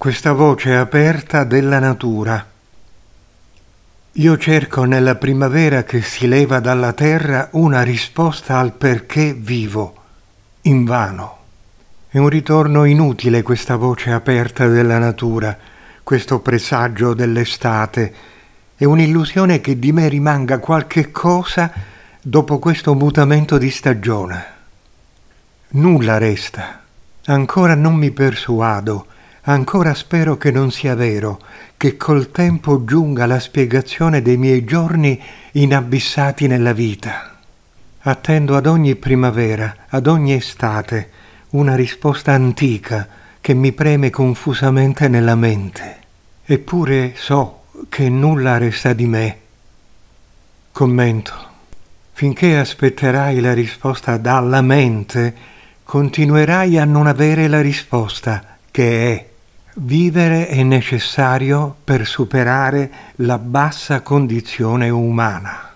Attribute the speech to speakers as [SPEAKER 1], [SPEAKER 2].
[SPEAKER 1] questa voce aperta della natura. Io cerco nella primavera che si leva dalla terra una risposta al perché vivo, invano. È un ritorno inutile questa voce aperta della natura, questo presagio dell'estate. È un'illusione che di me rimanga qualche cosa dopo questo mutamento di stagione. Nulla resta. Ancora non mi persuado Ancora spero che non sia vero, che col tempo giunga la spiegazione dei miei giorni inabissati nella vita. Attendo ad ogni primavera, ad ogni estate, una risposta antica che mi preme confusamente nella mente. Eppure so che nulla resta di me. Commento. Finché aspetterai la risposta dalla mente, continuerai a non avere la risposta che è. Vivere è necessario per superare la bassa condizione umana.